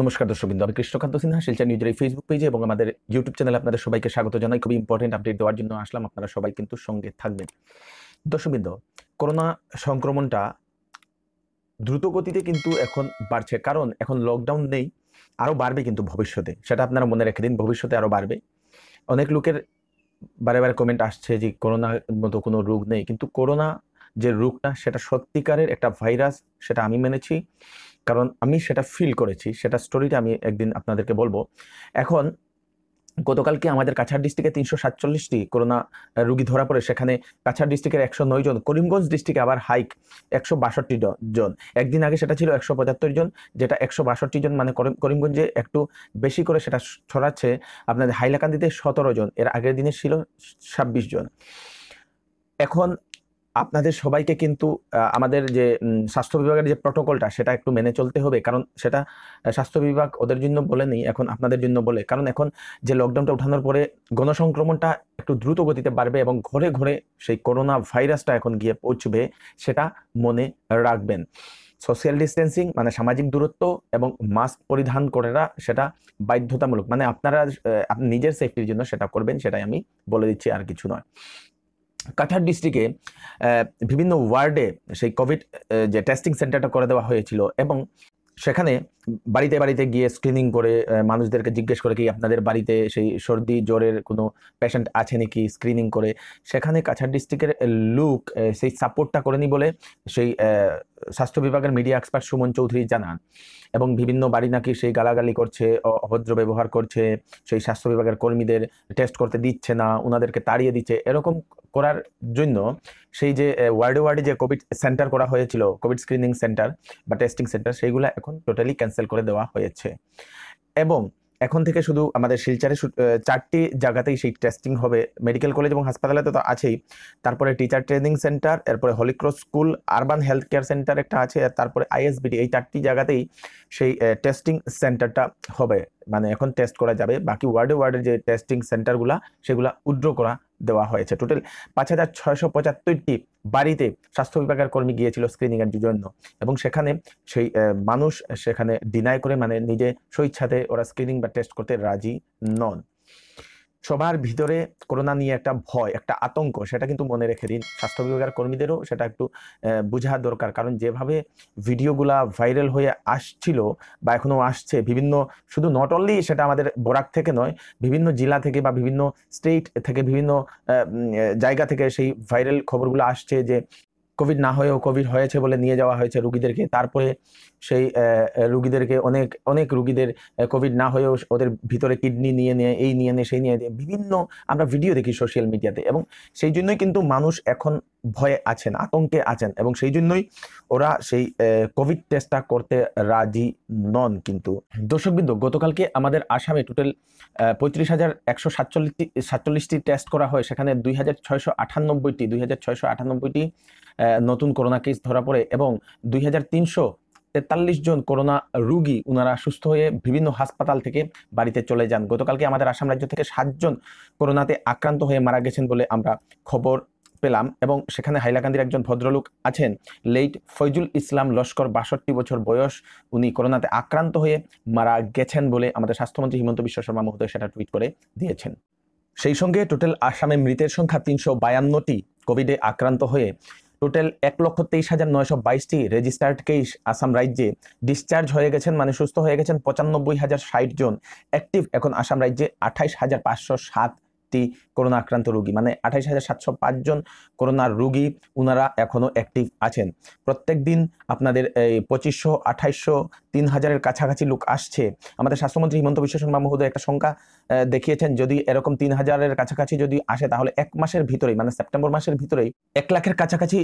নমস্কার বিন্দু আমি কৃষ্ণকান্ত সিনহা শিলচর নিউজের এই ফেসবুক পেজে এবং আমাদের ইউটিউব চ্যানেলে আপনাদের সবাইকে স্বাগত জানাই খুবই ইম্পর্টেন্ট আপডেট দেওয়ার জন্য আসলাম আপনারা সবাই কিন্তু সঙ্গে থাকবেন বিন্দু করোনা সংক্রমণটা দ্রুত গতিতে কিন্তু এখন বাড়ছে কারণ এখন লকডাউন নেই আরও বাড়বে কিন্তু ভবিষ্যতে সেটা আপনারা মনে রেখে দিন ভবিষ্যতে আরও বাড়বে অনেক লোকের বারে বারে কমেন্ট আসছে যে করোনার মতো কোনো রোগ নেই কিন্তু করোনা যে রোগটা সেটা সত্যিকারের একটা ভাইরাস সেটা আমি মেনেছি কারণ আমি সেটা ফিল করেছি সেটা স্টোরিটা আমি একদিন আপনাদেরকে বলবো এখন গতকালকে আমাদের কাছাড় ডিস্ট্রিক্টে তিনশো সাতচল্লিশটি করোনা রুগী ধরা পড়ে সেখানে কাছাড় ডিস্ট্রিক্টের একশো নয় জন করিমগঞ্জ ডিস্ট্রিক্টে আবার হাইক একশো বাষট্টি জন একদিন আগে সেটা ছিল একশো পঁচাত্তর জন যেটা একশো বাষট্টি জন মানে করিমগঞ্জে একটু বেশি করে সেটা ছড়াচ্ছে আপনাদের হাইলাকান্দিতে সতেরো জন এর আগের দিনে ছিল ছাব্বিশ জন এখন আপনাদের সবাইকে কিন্তু আমাদের যে স্বাস্থ্য বিভাগের যে প্রটোকলটা সেটা একটু মেনে চলতে হবে কারণ সেটা স্বাস্থ্য বিভাগ ওদের জন্য বলে নেই এখন আপনাদের জন্য বলে কারণ এখন যে লকডাউনটা উঠানোর পরে গণসংক্রমণটা একটু দ্রুত গতিতে বাড়বে এবং ঘরে ঘরে সেই করোনা ভাইরাসটা এখন গিয়ে পৌঁছবে সেটা মনে রাখবেন সোশ্যাল ডিস্টেন্সিং মানে সামাজিক দূরত্ব এবং মাস্ক পরিধান করেরা সেটা বাধ্যতামূলক মানে আপনারা নিজের সেফটির জন্য সেটা করবেন সেটাই আমি বলে দিচ্ছি আর কিছু নয় কাঠার ডিস্ট্রিক্টে বিভিন্ন ওয়ার্ডে সেই কোভিড যে টেস্টিং সেন্টারটা করে দেওয়া হয়েছিল এবং সেখানে বাড়িতে বাড়িতে গিয়ে স্ক্রিনিং করে মানুষদেরকে জিজ্ঞেস করে কি আপনাদের বাড়িতে সেই সর্দি জ্বরের কোনো পেশেন্ট আছে নাকি স্ক্রিনিং করে সেখানে কাছাড় ডিস্ট্রিক্টের লুক সেই সাপোর্টটা করেনি বলে সেই স্বাস্থ্য বিভাগের মিডিয়া এক্সপার্ট সুমন চৌধুরী জানান এবং বিভিন্ন বাড়ি নাকি সেই গালাগালি করছে অভদ্র ব্যবহার করছে সেই স্বাস্থ্য বিভাগের কর্মীদের টেস্ট করতে দিচ্ছে না ওনাদেরকে তাড়িয়ে দিচ্ছে এরকম করার জন্য সেই যে ওয়ার্ডে ওয়ার্ডে যে কোভিড সেন্টার করা হয়েছিল কোভিড স্ক্রিনিং সেন্টার বা টেস্টিং সেন্টার সেইগুলো এখন টোটালি ক্যান্সেল ক্যান্সেল করে দেওয়া হয়েছে এবং এখন থেকে শুধু আমাদের শিলচারে চারটি জায়গাতেই সেই টেস্টিং হবে মেডিকেল কলেজ এবং হাসপাতালে তো আছেই তারপরে টিচার ট্রেনিং সেন্টার এরপরে Holy Cross school urban health care centre একটা আছে তারপরে আইএসবিটি এই চারটি জায়গাতেই সেই টেস্টিং সেন্টারটা হবে মানে এখন টেস্ট করা যাবে বাকি ওয়ার্ডে ওয়ার্ডে যে টেস্টিং সেন্টারগুলো সেগুলো উদ্র করা দেওয়া হয়েছে টোটাল পাঁচ হাজার ছয়শো পঁচাত্তরটি বাড়িতে স্বাস্থ্য বিভাগের কর্মী গিয়েছিল স্ক্রিনিংয়ের জন্য এবং সেখানে সেই মানুষ সেখানে ডিনাই করে মানে নিজে স্বইচ্ছাতে ওরা স্ক্রিনিং বা টেস্ট করতে রাজি নন সবার ভিতরে করোনা নিয়ে একটা ভয় একটা আতঙ্ক সেটা কিন্তু মনে রেখে দিন স্বাস্থ্য বিভাগের কর্মীদেরও সেটা একটু বোঝা দরকার কারণ যেভাবে ভিডিওগুলা ভাইরাল হয়ে আসছিল বা এখনও আসছে বিভিন্ন শুধু নট অনলি সেটা আমাদের বরাক থেকে নয় বিভিন্ন জেলা থেকে বা বিভিন্ন স্টেট থেকে বিভিন্ন জায়গা থেকে সেই ভাইরাল খবরগুলো আসছে যে কোভিড না হয়েও কোভিড হয়েছে বলে নিয়ে যাওয়া হয়েছে রুগীদেরকে তারপরে সেই রুগীদেরকে অনেক অনেক রুগীদের কোভিড না হয়েও ওদের ভিতরে কিডনি নিয়ে নিয়ে এই নিয়ে নিয়ে সেই নিয়ে বিভিন্ন আমরা ভিডিও দেখি সোশ্যাল মিডিয়াতে এবং সেই জন্যই কিন্তু মানুষ এখন ভয়ে আছেন আতঙ্কে আছেন এবং সেই জন্যই ওরা সেই কোভিড টেস্টটা করতে রাজি নন কিন্তু দর্শকবৃন্দ গতকালকে আমাদের আসামে টোটাল পঁয়ত্রিশ হাজার একশো সাতচল্লিশটি সাতচল্লিশটি টেস্ট করা হয় সেখানে দুই হাজার ছয়শো আটানব্বইটি দুই হাজার ছয়শো আটানব্বইটি নতুন করোনা কেস ধরা পড়ে এবং দুই হাজার তিনশো তেতাল্লিশ জন করোনা রুগী ওনারা সুস্থ হয়ে বিভিন্ন হাসপাতাল থেকে বাড়িতে চলে যান গতকালকে আমাদের আসাম রাজ্য থেকে সাতজন করোনাতে আক্রান্ত হয়ে মারা গেছেন বলে আমরা খবর পেলাম এবং সেখানে হাইলাকান্দির একজন ভদ্রলোক আছেন লেট ফৈজুল ইসলাম লস্কর বাষট্টি বছর বয়স উনি করোনাতে আক্রান্ত হয়ে মারা গেছেন বলে আমাদের স্বাস্থ্যমন্ত্রী হিমন্ত বিশ্ব শর্মা মহোদয় সেটা টুইট করে দিয়েছেন সেই সঙ্গে টোটাল আসামে মৃতের সংখ্যা তিনশো বায়ান্নটি কোভিডে আক্রান্ত হয়ে টোটাল এক লক্ষ তেইশ হাজার নয়শো বাইশটি রেজিস্টার্ড কেস আসাম রাজ্যে ডিসচার্জ হয়ে গেছেন মানে সুস্থ হয়ে গেছেন পঁচানব্বই হাজার ষাট জন অ্যাক্টিভ এখন আসাম রাজ্যে আঠাইশ হাজার পাঁচশো সাত ভর্তি করোনা আক্রান্ত রোগী মানে আঠাইশ হাজার সাতশো পাঁচজন করোনার রুগী ওনারা এখনও অ্যাক্টিভ আছেন প্রত্যেক দিন আপনাদের এই পঁচিশশো আঠাইশশো তিন হাজারের কাছাকাছি লোক আসছে আমাদের স্বাস্থ্যমন্ত্রী হিমন্ত বিশ্ব শর্মা মহোদয় একটা সংখ্যা দেখিয়েছেন যদি এরকম তিন হাজারের কাছাকাছি যদি আসে তাহলে এক মাসের ভিতরেই মানে সেপ্টেম্বর মাসের ভিতরেই এক লাখের কাছাকাছি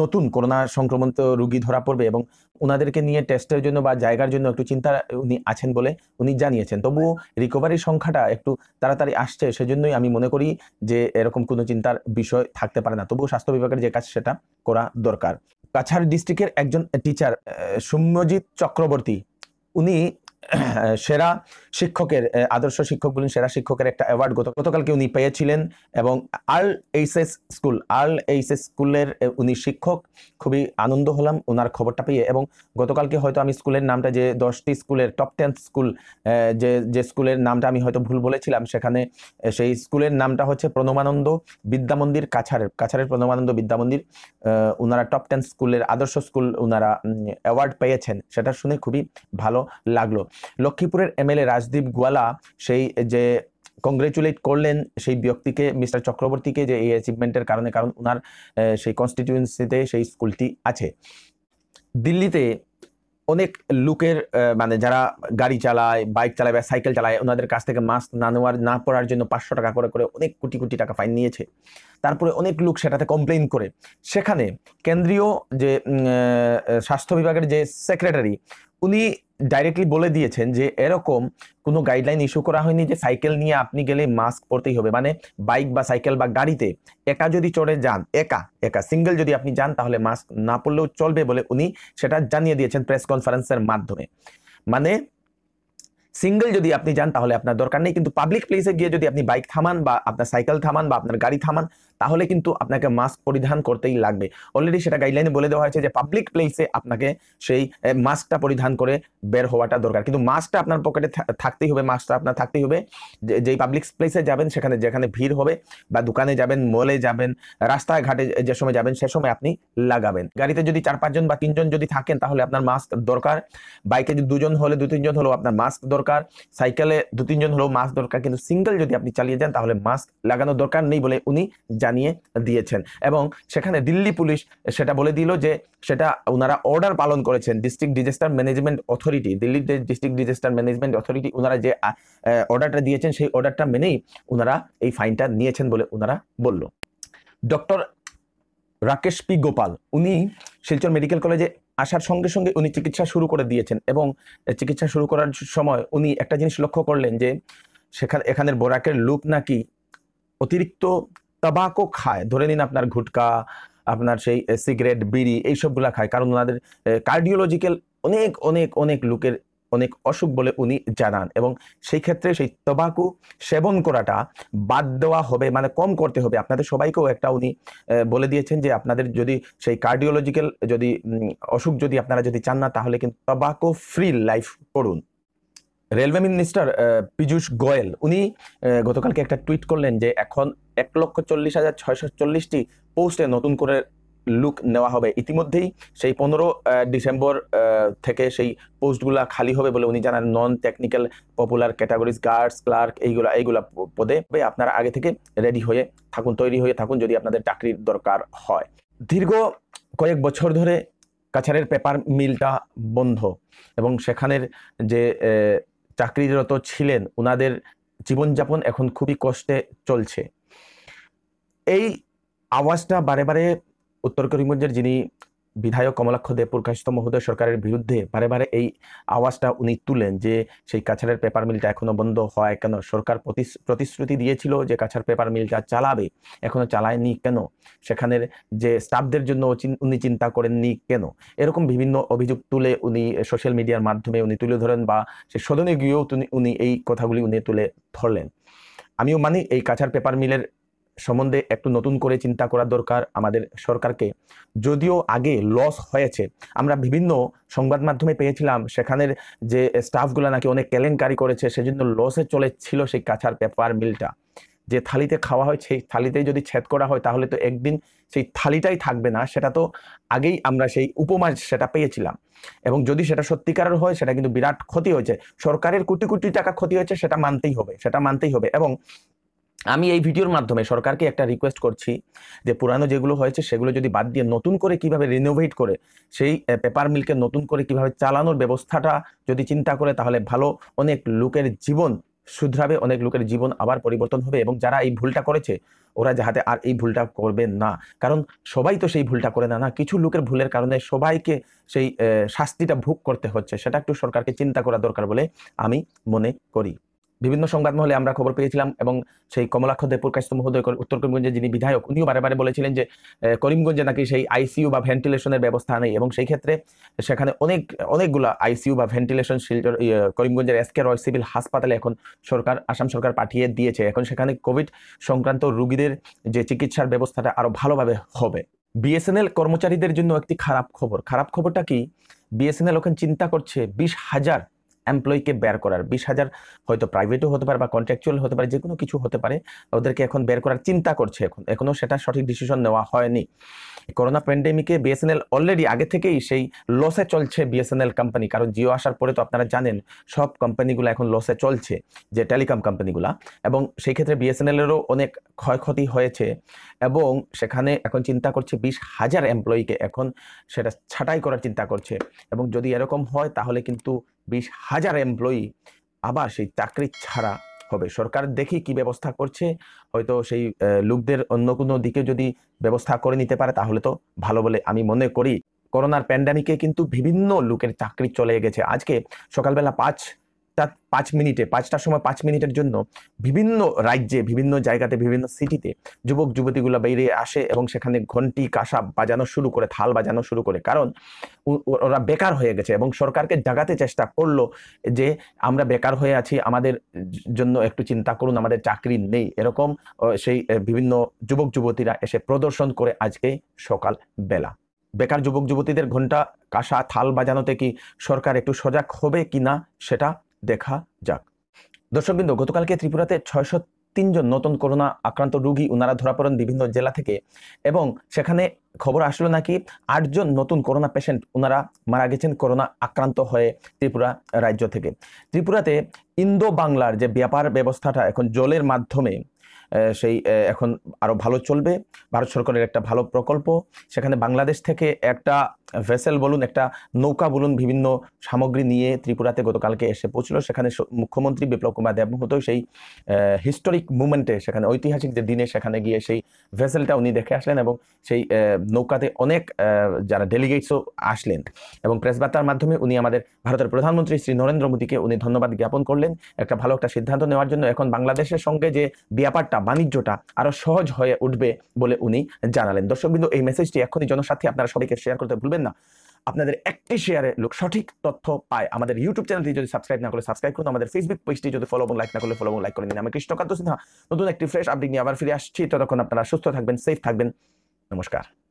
নতুন করোনা সংক্রমণ রুগী ধরা পড়বে এবং ওনাদেরকে নিয়ে টেস্টের জন্য বা জায়গার জন্য একটু চিন্তা উনি আছেন বলে উনি জানিয়েছেন তবুও রিকভারির সংখ্যাটা একটু তাড়াতাড়ি আসছে সেজন্য জন্যই আমি মনে করি যে এরকম কোনো চিন্তার বিষয় থাকতে পারে না তবুও স্বাস্থ্য বিভাগের যে কাজ সেটা করা দরকার কাছাড় ডিস্ট্রিক্টের একজন টিচার সৌম্যজিৎ চক্রবর্তী উনি সেরা শিক্ষকের আদর্শ শিক্ষক বলুন সেরা শিক্ষকের একটা অ্যাওয়ার্ড গত গতকালকে উনি পেয়েছিলেন এবং Earl S school Earl S স্কুলের উনি শিক্ষক খুবই আনন্দ হলাম ওনার খবরটা পেয়ে এবং গতকালকে হয়তো আমি স্কুলের নামটা যে দশটি স্কুলের টপ টেন স্কুল যে যে স্কুলের নামটা আমি হয়তো ভুল বলেছিলাম সেখানে সেই স্কুলের নামটা হচ্ছে প্রণমানন্দ বিদ্যামন্দির কাছারের কাছারের প্রণমানন্দ বিদ্যামন্দির ওনারা টপ টেন স্কুলের আদর্শ স্কুল ওনারা অ্যাওয়ার্ড পেয়েছেন সেটা শুনে খুবই ভালো লাগলো লক্ষ্মীপুরের এমএলএ রাজদীপ গোয়ালা সেই যে কংগ্রেচুলেট করলেন সেই ব্যক্তিকে মিস্টার চক্রবর্তীকে যে এই অ্যাচিভমেন্টের কারণে কারণ ওনার সেই কনস্টিটিউয়েন্সিতে সেই স্কুলটি আছে দিল্লিতে অনেক লোকের মানে যারা গাড়ি চালায় বাইক চালায় বা সাইকেল চালায় ওনাদের কাছ থেকে মাস্ক না নেওয়ার না পড়ার জন্য পাঁচশো টাকা করে করে অনেক কোটি কোটি টাকা ফাইন নিয়েছে তারপরে অনেক লোক সেটাতে কমপ্লেন করে সেখানে কেন্দ্রীয় যে স্বাস্থ্য বিভাগের যে সেক্রেটারি উনি ডাইরেক্টলি বলে দিয়েছেন যে এরকম কোনো গাইডলাইন ইস্যু করা হয়নি যে সাইকেল নিয়ে আপনি গেলে মাস্ক পরতেই হবে মানে বাইক বা সাইকেল বা গাড়িতে একা যদি চড়ে যান একা একা সিঙ্গেল যদি আপনি যান তাহলে মাস্ক না পরলেও চলবে বলে উনি সেটা জানিয়ে দিয়েছেন প্রেস কনফারেন্সের মাধ্যমে মানে সিঙ্গেল যদি আপনি যান তাহলে আপনার দরকার নেই কিন্তু পাবলিক প্লেসে গিয়ে যদি আপনি বাইক থামান বা আপনার সাইকেল থামান বা আপনার গাড়ি থামান তাহলে কিন্তু আপনাকে মাস্ক পরিধান করতেই লাগবে অলরেডি সেটা গাইডলাইনে বলে দেওয়া হয়েছে যে পাবলিক প্লেসে আপনাকে সেই মাস্কটা পরিধান করে বের হওয়াটা দরকার কিন্তু মাস্কটা আপনার পকেটে থাকতেই হবে মাস্কটা আপনার থাকতেই হবে যেই পাবলিক প্লেসে যাবেন সেখানে যেখানে ভিড় হবে বা দোকানে যাবেন মলে যাবেন রাস্তাঘাটে যে সময় যাবেন সে সময় আপনি লাগাবেন গাড়িতে যদি চার পাঁচজন বা তিনজন যদি থাকেন তাহলে আপনার মাস্ক দরকার বাইকে যদি দুজন হলে দু তিনজন হলেও আপনার মাস্ক দরকার সাইকেলে দু তিনজন হলেও মাস্ক দরকার কিন্তু সিঙ্গেল যদি আপনি চালিয়ে যান তাহলে মাস্ক লাগানো দরকার নেই বলে উনি জান জানিয়ে দিয়েছেন এবং সেখানে দিল্লি পুলিশ সেটা বলে দিল যে সেটা ওনারা অর্ডার পালন করেছেন ডিস্ট্রিক্ট ডিজাস্টার ম্যানেজমেন্ট অথরিটি দিল্লির যে ডিস্ট্রিক্ট ডিজাস্টার ম্যানেজমেন্ট অথরিটি ওনারা যে অর্ডারটা দিয়েছেন সেই অর্ডারটা মেনেই ওনারা এই ফাইনটা নিয়েছেন বলে ওনারা বলল ডক্টর রাকেশ পি গোপাল উনি শিলচর মেডিকেল কলেজে আসার সঙ্গে সঙ্গে উনি চিকিৎসা শুরু করে দিয়েছেন এবং চিকিৎসা শুরু করার সময় উনি একটা জিনিস লক্ষ্য করলেন যে সেখানে এখানের বোরাকের লুক নাকি অতিরিক্ত তাবাকও খায় ধরে নিন আপনার ঘুটকা আপনার সেই সিগারেট বিড়ি এইসবগুলা খায় কারণ ওনাদের কার্ডিওলজিক্যাল অনেক অনেক অনেক লোকের অনেক অসুখ বলে উনি জানান এবং সেই ক্ষেত্রে সেই তবাকু সেবন করাটা বাদ দেওয়া হবে মানে কম করতে হবে আপনাদের সবাইকেও একটা উনি বলে দিয়েছেন যে আপনাদের যদি সেই কার্ডিওলজিক্যাল যদি অসুখ যদি আপনারা যদি চান না তাহলে কিন্তু তবাকু ফ্রি লাইফ করুন রেলওয়ে মিনিস্টার পীযূষ গোয়েল উনি গতকালকে একটা টুইট করলেন যে এখন এক লক্ষ চল্লিশ হাজার ছয়শো চল্লিশটি পোস্টে নতুন করে লুক নেওয়া হবে ইতিমধ্যেই সেই পনেরো ডিসেম্বর থেকে সেই পোস্টগুলা খালি হবে বলে উনি জানান non technical popular categories guards clerk এইগুলা এইগুলা পদে আপনারা আগে থেকে রেডি হয়ে থাকুন তৈরি হয়ে থাকুন যদি আপনাদের চাকরির দরকার হয় দীর্ঘ কয়েক বছর ধরে কাছারের পেপার মিলটা বন্ধ এবং সেখানের যে চাকরিরত ছিলেন ওনাদের জীবনযাপন এখন খুবই কষ্টে চলছে এই আওয়াজটা বারে বারে উত্তর করিমগঞ্জের যিনি বিধায়ক কমলাক্ষ দেব প্রকাশিত মহোদয় সরকারের বিরুদ্ধে বারে বারে এই আওয়াজটা উনি তুলেন যে সেই কাছাড়ের পেপার মিলটা এখনো বন্ধ হয় কেন সরকার প্রতিশ্রুতি দিয়েছিল যে কাছার পেপার মিলটা চালাবে এখনো চালায়নি কেন সেখানের যে স্টাফদের জন্য উনি চিন্তা করেননি কেন এরকম বিভিন্ন অভিযোগ তুলে উনি সোশ্যাল মিডিয়ার মাধ্যমে উনি তুলে ধরেন বা সে সদনে গিয়েও উনি এই কথাগুলি উনি তুলে ধরলেন আমিও মানি এই কাছার পেপার মিলের সম্বন্ধে একটু নতুন করে চিন্তা করা দরকার আমাদের সরকারকে যদিও আগে লস হয়েছে আমরা বিভিন্ন সংবাদ মাধ্যমে পেয়েছিলাম সেখানের যে স্টাফগুলো নাকি অনেক কেলেঙ্কারি করেছে সেজন্য লসে চলেছিল সেই কাঁচার পেপার মিলটা যে থালিতে খাওয়া হয় সেই থালিতেই যদি ছেদ করা হয় তাহলে তো একদিন সেই থালিটাই থাকবে না সেটা তো আগেই আমরা সেই উপমা সেটা পেয়েছিলাম এবং যদি সেটা সত্যিকারের হয় সেটা কিন্তু বিরাট ক্ষতি হয়েছে সরকারের কোটি কোটি টাকা ক্ষতি হয়েছে সেটা মানতেই হবে সেটা মানতেই হবে এবং আমি এই ভিডিওর মাধ্যমে সরকারকে একটা রিকোয়েস্ট করছি যে পুরানো যেগুলো হয়েছে সেগুলো যদি বাদ দিয়ে নতুন করে কিভাবে রিনোভেট করে সেই পেপার মিলকে নতুন করে কিভাবে চালানোর ব্যবস্থাটা যদি চিন্তা করে তাহলে ভালো অনেক লোকের জীবন শুধরাবে অনেক লোকের জীবন আবার পরিবর্তন হবে এবং যারা এই ভুলটা করেছে ওরা যাহাতে আর এই ভুলটা করবে না কারণ সবাই তো সেই ভুলটা করে না না কিছু লোকের ভুলের কারণে সবাইকে সেই শাস্তিটা ভোগ করতে হচ্ছে সেটা একটু সরকারকে চিন্তা করা দরকার বলে আমি মনে করি বিভিন্ন সংবাদ মহলে আমরা খবর পেয়েছিলাম এবং সেই কমলাক্ষ দে মহোদয় উত্তর করিমগঞ্জের যিনি বিধায়ক উনিও বারে বারে বলেছিলেন যে করিমগঞ্জে নাকি সেই আইসিইউ বা ভেন্টিলেশনের ব্যবস্থা নেই এবং সেই ক্ষেত্রে সেখানে অনেক অনেকগুলা আইসিইউ বা ভেন্টিলেশন শিল্টার ইয়ে, করিমগঞ্জের এসকে রয় সিভিল হাসপাতালে এখন সরকার আসাম সরকার পাঠিয়ে দিয়েছে এখন সেখানে কোভিড সংক্রান্ত রুগীদের যে চিকিৎসার ব্যবস্থাটা আরও ভালোভাবে হবে বিএসএনএল কর্মচারীদের জন্য একটি খারাপ খবর খারাপ খবরটা কি বিএসএনএল ওখানে চিন্তা করছে বিশ হাজার এমপ্লয়িকে বের করার বিশ হাজার হয়তো প্রাইভেটও হতে পারে বা কন্ট্রাকচুয়াল হতে পারে যে কোনো কিছু হতে পারে ওদেরকে এখন বের করার চিন্তা করছে এখন এখনও সেটা সঠিক ডিসিশন নেওয়া হয়নি করোনা প্যান্ডেমিকে বিএসএনএল অলরেডি আগে থেকেই সেই লসে চলছে বিএসএনএল কোম্পানি কারণ জিও আসার পরে তো আপনারা জানেন সব কোম্পানিগুলো এখন লসে চলছে যে টেলিকম কোম্পানিগুলা এবং সেই ক্ষেত্রে বিএসএনএলেরও অনেক ক্ষয়ক্ষতি হয়েছে এবং সেখানে এখন চিন্তা করছে বিশ হাজার এমপ্লয়িকে এখন সেটা ছাঁটাই করার চিন্তা করছে এবং যদি এরকম হয় তাহলে কিন্তু বিশ হাজার এমপ্লয়ি আবার সেই চাকরি ছাড়া হবে সরকার দেখি কি ব্যবস্থা করছে হয়তো সেই লোকদের অন্য কোনো দিকে যদি ব্যবস্থা করে নিতে পারে তাহলে তো ভালো বলে আমি মনে করি করোনার প্যান্ডামিকে কিন্তু বিভিন্ন লোকের চাকরি চলে গেছে আজকে সকালবেলা পাঁচ অর্থাৎ পাঁচ মিনিটে পাঁচটার সময় পাঁচ মিনিটের জন্য বিভিন্ন রাজ্যে বিভিন্ন জায়গাতে বিভিন্ন সিটিতে যুবক যুবতীগুলো বাইরে আসে এবং সেখানে ঘন্টি কাঁসা বাজানো শুরু করে থাল বাজানো শুরু করে কারণ ওরা বেকার হয়ে গেছে এবং সরকারকে জাগাতে চেষ্টা করলো যে আমরা বেকার হয়ে আছি আমাদের জন্য একটু চিন্তা করুন আমাদের চাকরি নেই এরকম সেই বিভিন্ন যুবক যুবতীরা এসে প্রদর্শন করে আজকে সকাল বেলা বেকার যুবক যুবতীদের ঘন্টা কাঁসা থাল বাজানোতে কি সরকার একটু সজাগ হবে কি না সেটা দেখা যাক দর্শকবৃন্দ গতকালকে ত্রিপুরাতে ছয়শো তিনজন নতুন করোনা আক্রান্ত রুগী ওনারা ধরা পড়েন বিভিন্ন জেলা থেকে এবং সেখানে খবর আসলো নাকি আটজন নতুন করোনা পেশেন্ট ওনারা মারা গেছেন করোনা আক্রান্ত হয়ে ত্রিপুরা রাজ্য থেকে ত্রিপুরাতে ইন্দো বাংলার যে ব্যাপার ব্যবস্থাটা এখন জলের মাধ্যমে সেই এখন আরও ভালো চলবে ভারত সরকারের একটা ভালো প্রকল্প সেখানে বাংলাদেশ থেকে একটা ভেসেল বলুন একটা নৌকা বলুন বিভিন্ন সামগ্রী নিয়ে ত্রিপুরাতে গতকালকে এসে পৌঁছল সেখানে মুখ্যমন্ত্রী বিপ্লব কুমার দেবমহতো সেই হিস্টোরিক মুভমেন্টে সেখানে ঐতিহাসিক যে দিনে সেখানে গিয়ে সেই ভেসেলটা উনি দেখে আসলেন এবং সেই নৌকাতে অনেক যারা ডেলিগেটসও আসলেন এবং প্রেস বার্তার মাধ্যমে উনি আমাদের ভারতের প্রধানমন্ত্রী শ্রী নরেন্দ্র মোদীকে উনি ধন্যবাদ জ্ঞাপন করলেন একটা ভালো একটা সিদ্ধান্ত নেওয়ার জন্য এখন বাংলাদেশের সঙ্গে যে ব্যাপারটা বাণিজ্যটা আরো সহজ হয়ে উঠবে বলে উনি জানালেন দর্শক বিন্দু এই মেসেজটি এখনই জনসাথে আপনারা সবাইকে শেয়ার করতে ভুলবেন না আপনাদের একটি শেয়ারে লোক সঠিক তথ্য পায় আমাদের ইউটিউব চ্যানেলটি যদি সাবস্ক্রাইব না করে সাবস্ক্রাইব করুন আমাদের ফেসবুক পেজটি যদি ফলো এবং লাইক না করলে ফলো এবং লাইক করে নিন আমি কৃষ্ণকান্ত সিনহা নতুন একটি ফ্রেশ আপডেট নিয়ে আবার ফিরে আসছি ততক্ষণ আপনারা সুস্থ থাকবেন সেফ থাকবেন নমস্কার